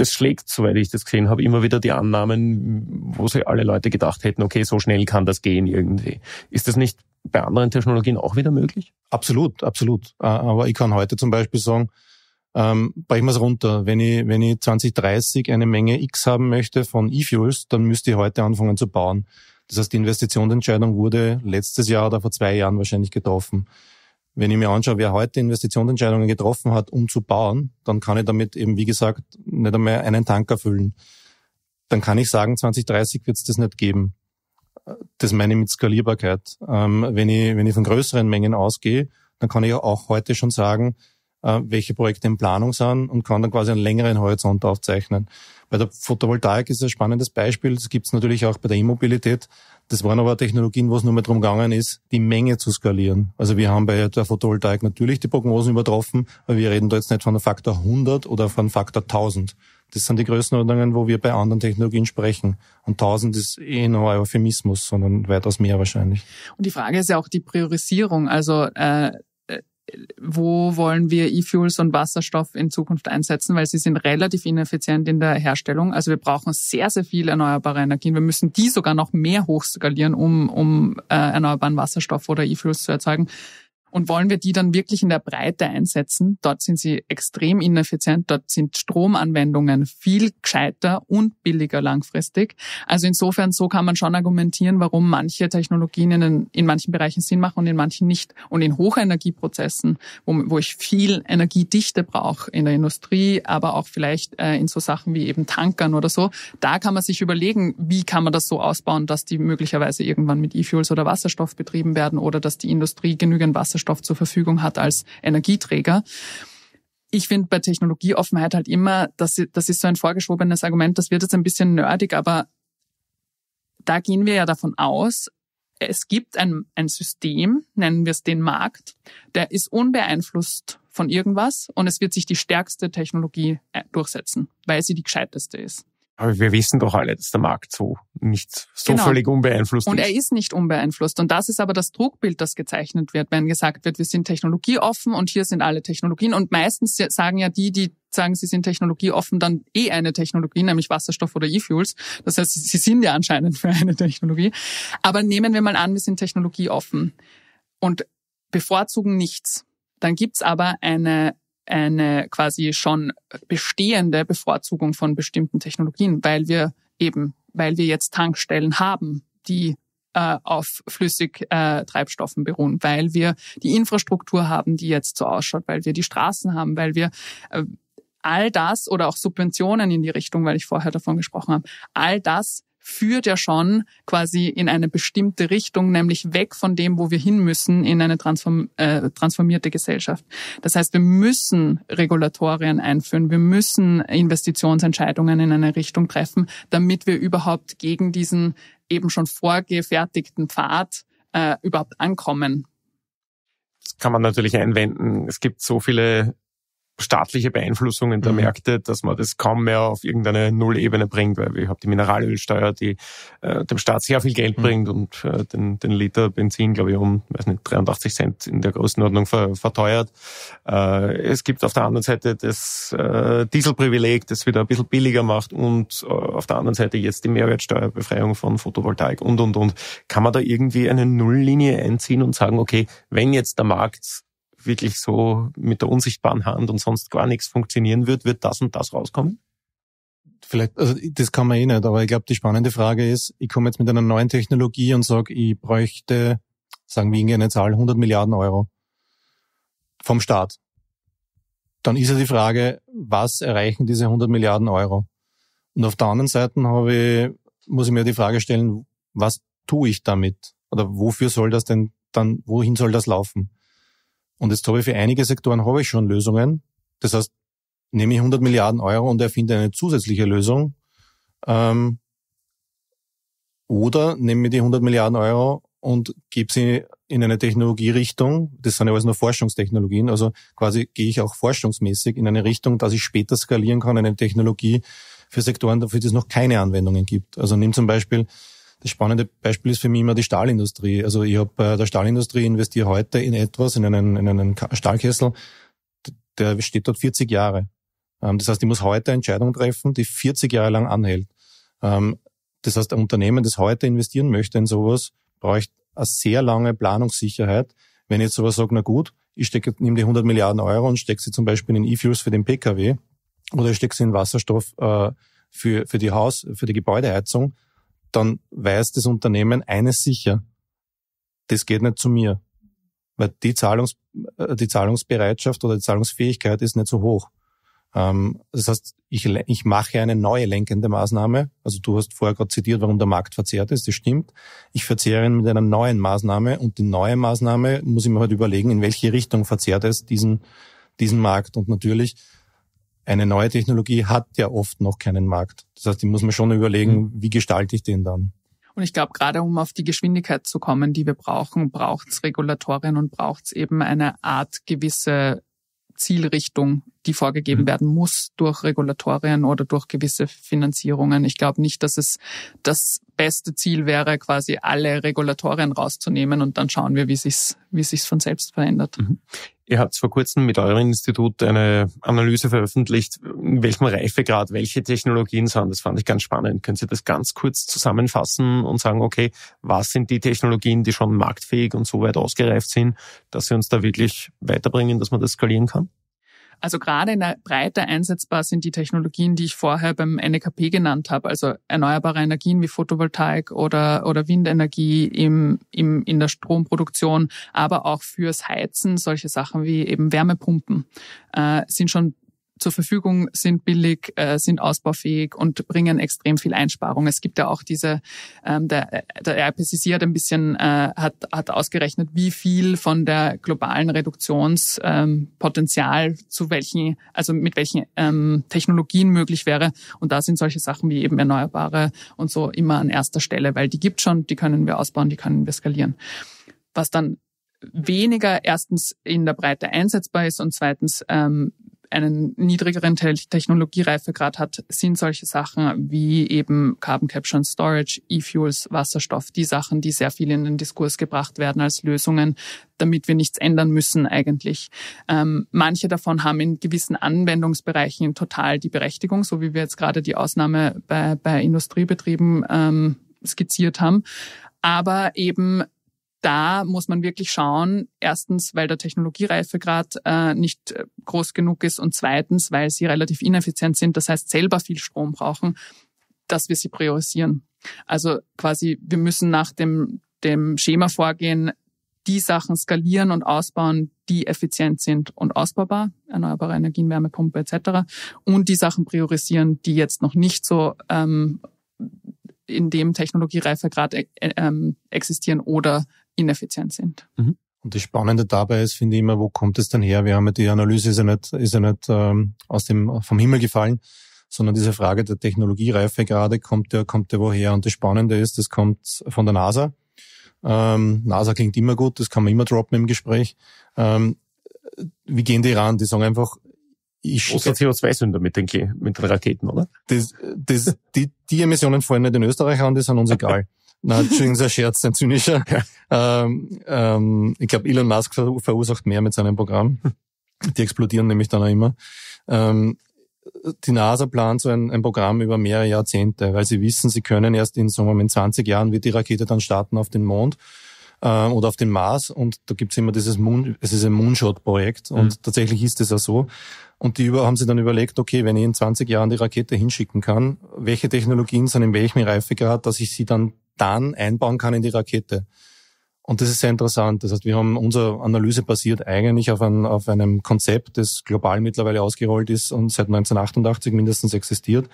B: das schlägt, soweit ich das gesehen habe, immer wieder die Annahmen, wo sich alle Leute gedacht hätten, okay, so schnell kann das gehen irgendwie. Ist das nicht bei anderen Technologien auch wieder möglich? Absolut,
C: absolut. Äh, aber ich kann heute zum Beispiel sagen, ähm, brechen wir es runter. Wenn ich, wenn ich 2030 eine Menge X haben möchte von E-Fuels, dann müsste ich heute anfangen zu bauen. Das heißt, die Investitionsentscheidung wurde letztes Jahr oder vor zwei Jahren wahrscheinlich getroffen. Wenn ich mir anschaue, wer heute Investitionsentscheidungen getroffen hat, um zu bauen, dann kann ich damit eben, wie gesagt, nicht einmal einen Tanker füllen. Dann kann ich sagen, 2030 wird es das nicht geben. Das meine ich mit Skalierbarkeit. Ähm, wenn, ich, wenn ich von größeren Mengen ausgehe, dann kann ich auch heute schon sagen, äh, welche Projekte in Planung sind und kann dann quasi einen längeren Horizont aufzeichnen. Bei der Photovoltaik ist ein spannendes Beispiel. Das gibt es natürlich auch bei der e das waren aber Technologien, wo es nur mehr darum gegangen ist, die Menge zu skalieren. Also wir haben bei der Photovoltaik natürlich die Prognosen übertroffen, aber wir reden da jetzt nicht von einem Faktor 100 oder von einem Faktor 1000. Das sind die Größenordnungen, wo wir bei anderen Technologien sprechen. Und 1000 ist eh nur ein Euphemismus, sondern weitaus mehr wahrscheinlich.
A: Und die Frage ist ja auch die Priorisierung. Also äh, wo wollen wir E-Fuels und Wasserstoff in Zukunft einsetzen, weil sie sind relativ ineffizient in der Herstellung. Also wir brauchen sehr, sehr viel erneuerbare Energien. Wir müssen die sogar noch mehr hochskalieren, um, um äh, erneuerbaren Wasserstoff oder E-Fuels zu erzeugen. Und wollen wir die dann wirklich in der Breite einsetzen? Dort sind sie extrem ineffizient, dort sind Stromanwendungen viel gescheiter und billiger langfristig. Also insofern, so kann man schon argumentieren, warum manche Technologien in, in manchen Bereichen Sinn machen und in manchen nicht. Und in Hochenergieprozessen, wo, wo ich viel Energiedichte brauche in der Industrie, aber auch vielleicht äh, in so Sachen wie eben Tankern oder so, da kann man sich überlegen, wie kann man das so ausbauen, dass die möglicherweise irgendwann mit E-Fuels oder Wasserstoff betrieben werden oder dass die Industrie genügend Wasserstoff Wasserstoff zur Verfügung hat als Energieträger. Ich finde bei Technologieoffenheit halt immer, das, das ist so ein vorgeschobenes Argument, das wird jetzt ein bisschen nerdig, aber da gehen wir ja davon aus, es gibt ein, ein System, nennen wir es den Markt, der ist unbeeinflusst von irgendwas und es wird sich die stärkste Technologie äh, durchsetzen, weil sie die gescheiteste ist.
B: Aber wir wissen doch alle, dass der Markt so nicht so genau. völlig unbeeinflusst und ist. Und er
A: ist nicht unbeeinflusst. Und das ist aber das Druckbild, das gezeichnet wird, wenn gesagt wird, wir sind technologieoffen und hier sind alle Technologien. Und meistens sagen ja die, die sagen, sie sind technologieoffen, dann eh eine Technologie, nämlich Wasserstoff oder E-Fuels. Das heißt, sie sind ja anscheinend für eine Technologie. Aber nehmen wir mal an, wir sind technologieoffen und bevorzugen nichts. Dann gibt's aber eine eine quasi schon bestehende Bevorzugung von bestimmten Technologien, weil wir eben, weil wir jetzt Tankstellen haben, die äh, auf Flüssigtreibstoffen äh, beruhen, weil wir die Infrastruktur haben, die jetzt so ausschaut, weil wir die Straßen haben, weil wir äh, all das oder auch Subventionen in die Richtung, weil ich vorher davon gesprochen habe, all das führt ja schon quasi in eine bestimmte Richtung, nämlich weg von dem, wo wir hin müssen, in eine transform, äh, transformierte Gesellschaft. Das heißt, wir müssen Regulatorien einführen, wir müssen Investitionsentscheidungen in eine Richtung treffen, damit wir überhaupt gegen diesen eben schon vorgefertigten Pfad äh, überhaupt ankommen.
B: Das kann man natürlich einwenden. Es gibt so viele staatliche Beeinflussungen der mhm. Märkte, dass man das kaum mehr auf irgendeine Nullebene bringt, weil wir haben die Mineralölsteuer, die äh, dem Staat sehr viel Geld mhm. bringt und äh, den, den Liter Benzin, glaube ich, um weiß nicht, 83 Cent in der Größenordnung ver, verteuert. Äh, es gibt auf der anderen Seite das äh, Dieselprivileg, das wieder ein bisschen billiger macht und äh, auf der anderen Seite jetzt die Mehrwertsteuerbefreiung von Photovoltaik und, und, und. Kann man da irgendwie eine Nulllinie einziehen und sagen, okay, wenn jetzt der Markt wirklich so mit der unsichtbaren Hand und sonst gar nichts funktionieren wird, wird das und das rauskommen?
C: Vielleicht, also das kann man eh nicht, aber ich glaube, die spannende Frage ist, ich komme jetzt mit einer neuen Technologie und sage, ich bräuchte, sagen wir eine Zahl, 100 Milliarden Euro vom Staat. Dann ist ja die Frage, was erreichen diese 100 Milliarden Euro? Und auf der anderen Seite habe ich, muss ich mir die Frage stellen, was tue ich damit? Oder wofür soll das denn dann, wohin soll das laufen? Und jetzt habe ich für einige Sektoren habe ich schon Lösungen. Das heißt, nehme ich 100 Milliarden Euro und erfinde eine zusätzliche Lösung. Ähm, oder nehme ich die 100 Milliarden Euro und gebe sie in eine Technologierichtung. Das sind ja alles nur Forschungstechnologien. Also quasi gehe ich auch forschungsmäßig in eine Richtung, dass ich später skalieren kann, eine Technologie für Sektoren, dafür die es noch keine Anwendungen gibt. Also nehme zum Beispiel das spannende Beispiel ist für mich immer die Stahlindustrie. Also ich habe bei äh, der Stahlindustrie investiere heute in etwas, in einen, in einen Stahlkessel, der steht dort 40 Jahre. Ähm, das heißt, ich muss heute Entscheidungen treffen, die 40 Jahre lang anhält. Ähm, das heißt, ein Unternehmen, das heute investieren möchte in sowas, braucht eine sehr lange Planungssicherheit. Wenn ich jetzt sowas sage, na gut, ich stecke, nehme die 100 Milliarden Euro und stecke sie zum Beispiel in E-Fuels für den Pkw oder ich stecke sie in Wasserstoff äh, für, für die Haus, für die Gebäudeheizung, dann weiß das Unternehmen eines sicher, das geht nicht zu mir. Weil die, Zahlungs, äh, die Zahlungsbereitschaft oder die Zahlungsfähigkeit ist nicht so hoch. Ähm, das heißt, ich, ich mache eine neue lenkende Maßnahme. Also du hast vorher gerade zitiert, warum der Markt verzerrt ist. Das stimmt. Ich verzehre ihn mit einer neuen Maßnahme und die neue Maßnahme muss ich mir halt überlegen, in welche Richtung verzerrt es diesen, diesen Markt. Und natürlich eine neue Technologie hat ja oft noch keinen Markt. Das heißt, die muss man schon überlegen, mhm. wie gestalte ich den dann?
A: Und ich glaube, gerade um auf die Geschwindigkeit zu kommen, die wir brauchen, braucht es Regulatorien und braucht es eben eine Art gewisse Zielrichtung, die vorgegeben mhm. werden muss durch Regulatorien oder durch gewisse Finanzierungen. Ich glaube nicht, dass es das beste Ziel wäre, quasi alle Regulatorien rauszunehmen und dann schauen wir, wie sich's, wie sich's von selbst verändert. Mhm.
B: Ihr habt vor kurzem mit eurem Institut eine Analyse veröffentlicht, in welchem Reifegrad welche Technologien sind. Das fand ich ganz spannend. Können Sie das ganz kurz zusammenfassen und sagen, okay, was sind die Technologien, die schon marktfähig und so weit ausgereift sind, dass sie uns da wirklich weiterbringen, dass man das skalieren kann?
A: Also gerade in der Breite einsetzbar sind die Technologien, die ich vorher beim NEKP genannt habe, also erneuerbare Energien wie Photovoltaik oder, oder Windenergie im, im, in der Stromproduktion, aber auch fürs Heizen, solche Sachen wie eben Wärmepumpen, äh, sind schon zur Verfügung, sind billig, äh, sind ausbaufähig und bringen extrem viel Einsparung. Es gibt ja auch diese, ähm, der, der IPCC hat ein bisschen, äh, hat, hat ausgerechnet, wie viel von der globalen Reduktionspotenzial ähm, zu welchen, also mit welchen ähm, Technologien möglich wäre. Und da sind solche Sachen wie eben Erneuerbare und so immer an erster Stelle, weil die gibt schon, die können wir ausbauen, die können wir skalieren. Was dann weniger erstens in der Breite einsetzbar ist und zweitens ähm, einen niedrigeren Technologiereifegrad hat, sind solche Sachen wie eben Carbon Capture and Storage, E-Fuels, Wasserstoff, die Sachen, die sehr viel in den Diskurs gebracht werden als Lösungen, damit wir nichts ändern müssen eigentlich. Ähm, manche davon haben in gewissen Anwendungsbereichen total die Berechtigung, so wie wir jetzt gerade die Ausnahme bei, bei Industriebetrieben ähm, skizziert haben. Aber eben da muss man wirklich schauen, erstens, weil der Technologiereifegrad äh, nicht äh, groß genug ist und zweitens, weil sie relativ ineffizient sind, das heißt selber viel Strom brauchen, dass wir sie priorisieren. Also quasi, wir müssen nach dem, dem Schema vorgehen, die Sachen skalieren und ausbauen, die effizient sind und ausbaubar, erneuerbare Energien, Wärmepumpe etc. Und die Sachen priorisieren, die jetzt noch nicht so ähm, in dem Technologiereifegrad äh, äh, ähm, existieren oder ineffizient sind.
C: Mhm. Und das Spannende dabei ist, finde ich immer, wo kommt es denn her? Wir haben ja die Analyse ist ja nicht, ist ja nicht ähm, aus dem, vom Himmel gefallen, sondern diese Frage der Technologiereife gerade kommt der, kommt der woher? Und das Spannende ist, das kommt von der NASA. Ähm, NASA klingt immer gut, das kann man immer droppen im Gespräch. Ähm, wie gehen die ran? Die sagen einfach, ich Großer CO2-Sünder mit den, mit den Raketen, oder? Das, das, die, die Emissionen fallen nicht in Österreich an, die sind uns egal. Na, Entschuldigung, sehr Scherz, ein zynischer. Ja. Ähm, ähm, ich glaube, Elon Musk verursacht mehr mit seinem Programm. Hm. Die explodieren nämlich dann auch immer. Ähm, die NASA plant so ein, ein, Programm über mehrere Jahrzehnte, weil sie wissen, sie können erst in so Moment 20 Jahren wird die Rakete dann starten auf den Mond äh, oder auf den Mars und da gibt's immer dieses Moon, es ist ein Moonshot-Projekt hm. und mhm. tatsächlich ist es ja so. Und die über haben sie dann überlegt, okay, wenn ich in 20 Jahren die Rakete hinschicken kann, welche Technologien sind in welchem Reifegrad, dass ich sie dann dann einbauen kann in die Rakete. Und das ist sehr interessant. Das heißt, wir haben unsere Analyse basiert eigentlich auf, ein, auf einem Konzept, das global mittlerweile ausgerollt ist und seit 1988 mindestens existiert,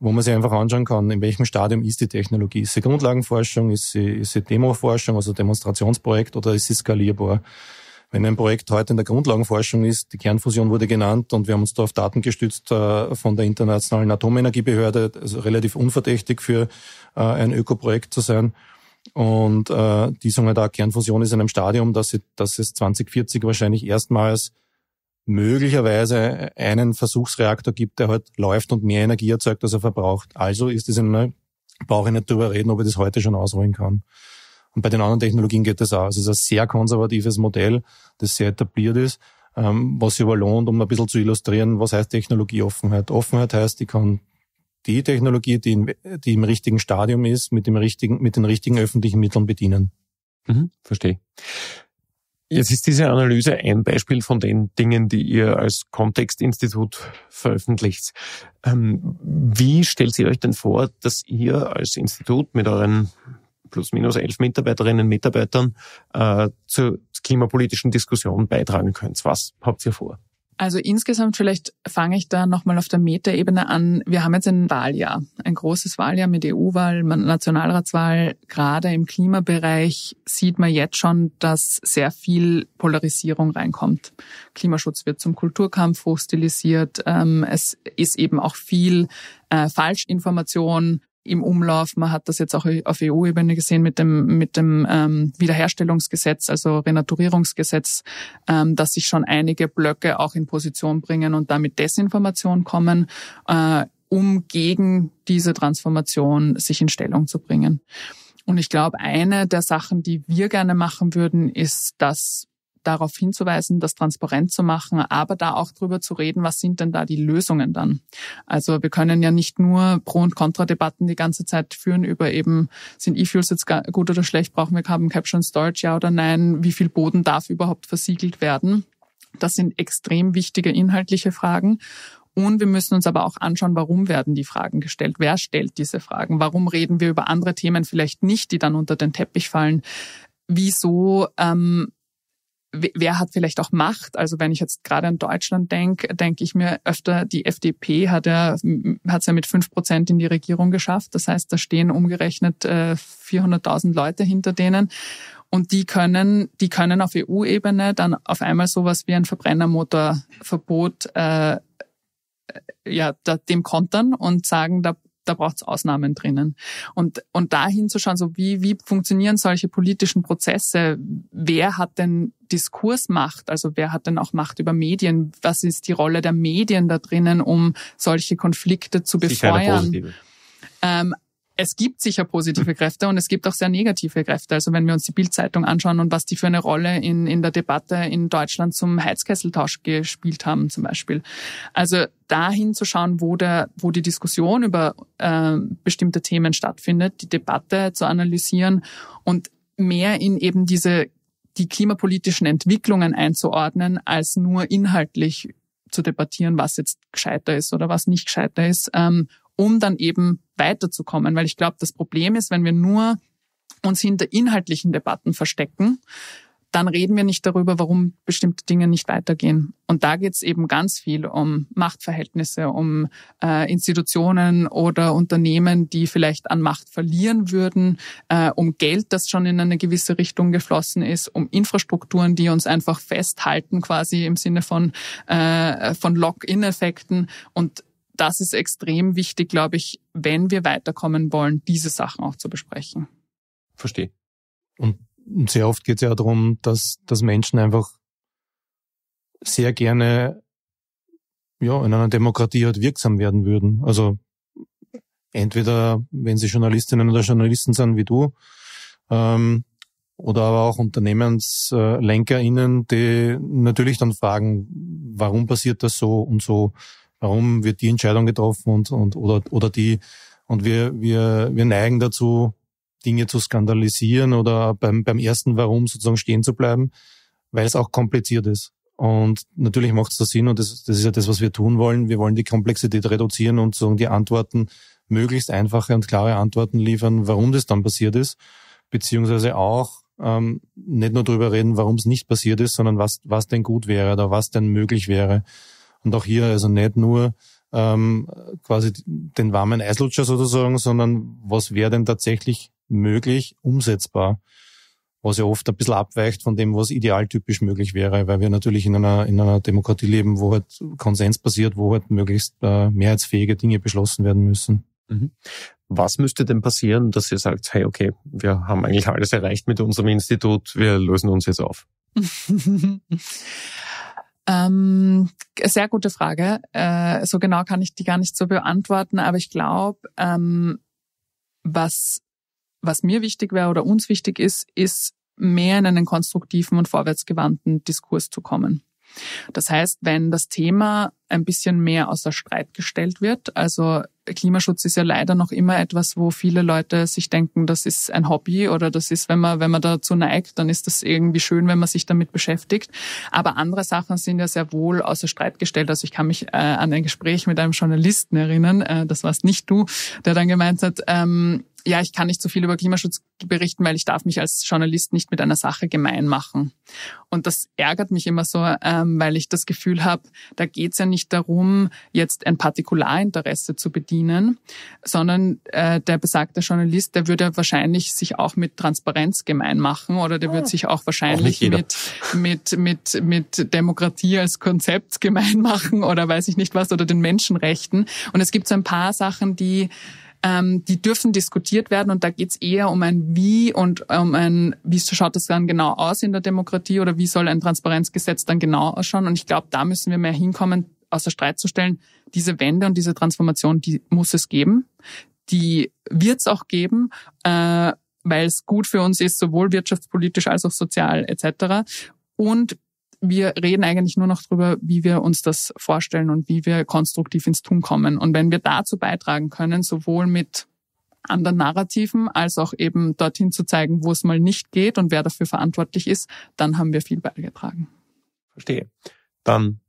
C: wo man sich einfach anschauen kann, in welchem Stadium ist die Technologie. Ist sie Grundlagenforschung, ist sie, ist sie Demoforschung, also Demonstrationsprojekt oder ist sie skalierbar? wenn ein Projekt heute in der Grundlagenforschung ist, die Kernfusion wurde genannt und wir haben uns da auf Daten gestützt äh, von der Internationalen Atomenergiebehörde, also relativ unverdächtig für äh, ein Ökoprojekt zu sein. Und äh, die sagen halt auch, Kernfusion ist in einem Stadium, dass, sie, dass es 2040 wahrscheinlich erstmals möglicherweise einen Versuchsreaktor gibt, der halt läuft und mehr Energie erzeugt, als er verbraucht. Also ist es in einer, brauche ich nicht drüber reden, ob ich das heute schon ausholen kann. Und bei den anderen Technologien geht das auch. Es ist ein sehr konservatives Modell, das sehr etabliert ist, ähm, was sich aber lohnt, um ein bisschen zu illustrieren, was heißt Technologieoffenheit. Offenheit heißt, ich kann die Technologie, die, in, die im richtigen Stadium ist, mit, dem richtigen, mit den richtigen öffentlichen Mitteln bedienen.
B: Mhm, verstehe. Jetzt
C: ist diese Analyse ein
B: Beispiel von den Dingen, die ihr als Kontextinstitut veröffentlicht. Ähm, wie stellt ihr euch denn vor, dass ihr als Institut mit euren plus minus elf Mitarbeiterinnen und Mitarbeitern äh, zur klimapolitischen Diskussion beitragen könnt.
A: Was habt ihr vor? Also insgesamt vielleicht fange ich da nochmal auf der Metaebene an. Wir haben jetzt ein Wahljahr, ein großes Wahljahr mit EU-Wahl, Nationalratswahl. Gerade im Klimabereich sieht man jetzt schon, dass sehr viel Polarisierung reinkommt. Klimaschutz wird zum Kulturkampf hochstilisiert. Ähm, es ist eben auch viel äh, Falschinformation im Umlauf. Man hat das jetzt auch auf EU-Ebene gesehen mit dem, mit dem ähm, Wiederherstellungsgesetz, also Renaturierungsgesetz, ähm, dass sich schon einige Blöcke auch in Position bringen und damit Desinformation kommen, äh, um gegen diese Transformation sich in Stellung zu bringen. Und ich glaube, eine der Sachen, die wir gerne machen würden, ist, dass darauf hinzuweisen, das transparent zu machen, aber da auch drüber zu reden, was sind denn da die Lösungen dann? Also wir können ja nicht nur Pro- und Kontra-Debatten die ganze Zeit führen über eben, sind E-Fuels jetzt gut oder schlecht, brauchen wir Carbon Capture and Storage, ja oder nein, wie viel Boden darf überhaupt versiegelt werden? Das sind extrem wichtige inhaltliche Fragen. Und wir müssen uns aber auch anschauen, warum werden die Fragen gestellt? Wer stellt diese Fragen? Warum reden wir über andere Themen vielleicht nicht, die dann unter den Teppich fallen? Wieso ähm, wer hat vielleicht auch Macht? Also wenn ich jetzt gerade an Deutschland denke, denke ich mir öfter, die FDP hat ja, hat es ja mit fünf Prozent in die Regierung geschafft. Das heißt, da stehen umgerechnet 400.000 äh, Leute hinter denen. Und die können, die können auf EU-Ebene dann auf einmal sowas wie ein Verbrennermotorverbot äh, äh ja, da, dem kontern und sagen, da da braucht es Ausnahmen drinnen. Und, und da hinzuschauen, so wie, wie funktionieren solche politischen Prozesse? Wer hat denn Diskursmacht? Also wer hat denn auch Macht über Medien? Was ist die Rolle der Medien da drinnen, um solche Konflikte zu befeuern? Ähm, es gibt sicher positive hm. Kräfte und es gibt auch sehr negative Kräfte. Also wenn wir uns die Bildzeitung anschauen und was die für eine Rolle in, in der Debatte in Deutschland zum Heizkesseltausch gespielt haben zum Beispiel. Also dahin zu schauen, wo, der, wo die Diskussion über äh, bestimmte Themen stattfindet, die Debatte zu analysieren und mehr in eben diese die klimapolitischen Entwicklungen einzuordnen, als nur inhaltlich zu debattieren, was jetzt gescheiter ist oder was nicht gescheiter ist, ähm, um dann eben weiterzukommen. Weil ich glaube, das Problem ist, wenn wir nur uns hinter inhaltlichen Debatten verstecken, dann reden wir nicht darüber, warum bestimmte Dinge nicht weitergehen. Und da geht es eben ganz viel um Machtverhältnisse, um äh, Institutionen oder Unternehmen, die vielleicht an Macht verlieren würden, äh, um Geld, das schon in eine gewisse Richtung geflossen ist, um Infrastrukturen, die uns einfach festhalten, quasi im Sinne von, äh, von Lock-in-Effekten. Und das ist extrem wichtig, glaube ich, wenn wir weiterkommen wollen, diese Sachen auch zu besprechen.
C: Verstehe. Und sehr oft geht es ja darum, dass, dass Menschen einfach sehr gerne ja, in einer Demokratie halt wirksam werden würden. Also entweder, wenn sie Journalistinnen oder Journalisten sind wie du, ähm, oder aber auch UnternehmenslenkerInnen, die natürlich dann fragen, warum passiert das so und so? warum wird die Entscheidung getroffen und, und oder, oder die. Und wir, wir, wir neigen dazu, Dinge zu skandalisieren oder beim, beim ersten Warum sozusagen stehen zu bleiben, weil es auch kompliziert ist. Und natürlich macht es da Sinn und das, das ist ja das, was wir tun wollen. Wir wollen die Komplexität reduzieren und sozusagen die Antworten, möglichst einfache und klare Antworten liefern, warum das dann passiert ist, beziehungsweise auch ähm, nicht nur darüber reden, warum es nicht passiert ist, sondern was, was denn gut wäre oder was denn möglich wäre. Und auch hier also nicht nur ähm, quasi den warmen Eislutscher sozusagen, sondern was wäre denn tatsächlich möglich, umsetzbar, was ja oft ein bisschen abweicht von dem, was idealtypisch möglich wäre, weil wir natürlich in einer, in einer Demokratie leben, wo halt Konsens passiert, wo halt möglichst äh, mehrheitsfähige Dinge beschlossen werden müssen. Mhm.
B: Was müsste denn passieren, dass ihr sagt, hey, okay, wir haben eigentlich alles erreicht mit unserem Institut, wir lösen uns jetzt auf?
A: Ähm, sehr gute Frage. Äh, so genau kann ich die gar nicht so beantworten, aber ich glaube, ähm, was, was mir wichtig wäre oder uns wichtig ist, ist mehr in einen konstruktiven und vorwärtsgewandten Diskurs zu kommen. Das heißt, wenn das Thema ein bisschen mehr außer Streit gestellt wird, also Klimaschutz ist ja leider noch immer etwas, wo viele Leute sich denken, das ist ein Hobby oder das ist, wenn man, wenn man dazu neigt, dann ist das irgendwie schön, wenn man sich damit beschäftigt. Aber andere Sachen sind ja sehr wohl außer Streit gestellt. Also ich kann mich äh, an ein Gespräch mit einem Journalisten erinnern, äh, das warst nicht du, der dann gemeint hat, ähm, ja, ich kann nicht so viel über Klimaschutz berichten, weil ich darf mich als Journalist nicht mit einer Sache gemein machen. Und das ärgert mich immer so, ähm, weil ich das Gefühl habe, da geht's ja nicht darum, jetzt ein Partikularinteresse zu bedienen, sondern äh, der besagte Journalist, der würde wahrscheinlich sich auch mit Transparenz gemein machen oder der würde ah. sich auch wahrscheinlich auch mit, mit, mit, mit Demokratie als Konzept gemein machen oder weiß ich nicht was oder den Menschenrechten. Und es gibt so ein paar Sachen, die ähm, die dürfen diskutiert werden und da geht's eher um ein Wie und um ein, wie schaut das dann genau aus in der Demokratie oder wie soll ein Transparenzgesetz dann genau ausschauen. Und ich glaube, da müssen wir mehr hinkommen, außer Streit zu stellen, diese Wende und diese Transformation, die muss es geben. Die wird's auch geben. Äh, weil es gut für uns ist, sowohl wirtschaftspolitisch als auch sozial etc. Und wir reden eigentlich nur noch darüber, wie wir uns das vorstellen und wie wir konstruktiv ins Tun kommen. Und wenn wir dazu beitragen können, sowohl mit anderen Narrativen als auch eben dorthin zu zeigen, wo es mal nicht geht und wer dafür verantwortlich ist, dann haben wir viel beigetragen.
B: Verstehe. Dann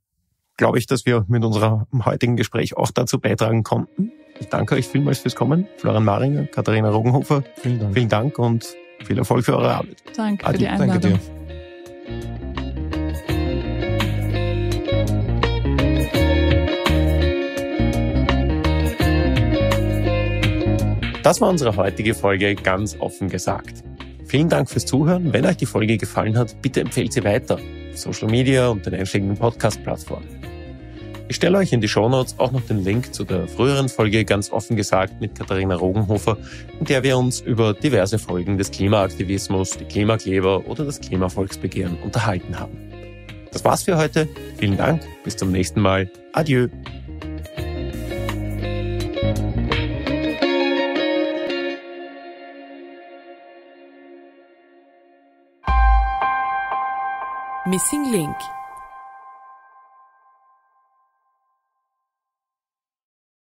B: glaube ich, dass wir mit unserem heutigen Gespräch auch dazu beitragen konnten. Ich danke euch vielmals fürs Kommen. Florian Maringer, Katharina Rogenhofer. Vielen Dank. Vielen Dank und viel Erfolg für eure Arbeit.
A: Danke Adi. für die Einladung. Danke
B: dir. Das war unsere heutige Folge ganz offen gesagt. Vielen Dank fürs Zuhören. Wenn euch die Folge gefallen hat, bitte empfehlt sie weiter. Social Media und den einschlägigen Podcast-Plattformen. Ich stelle euch in die Shownotes auch noch den Link zu der früheren Folge ganz offen gesagt mit Katharina Rogenhofer, in der wir uns über diverse Folgen des Klimaaktivismus, die Klimakleber oder das Klimavolksbegehren unterhalten haben. Das war's für heute. Vielen Dank. Bis zum nächsten Mal. Adieu.
A: Missing Link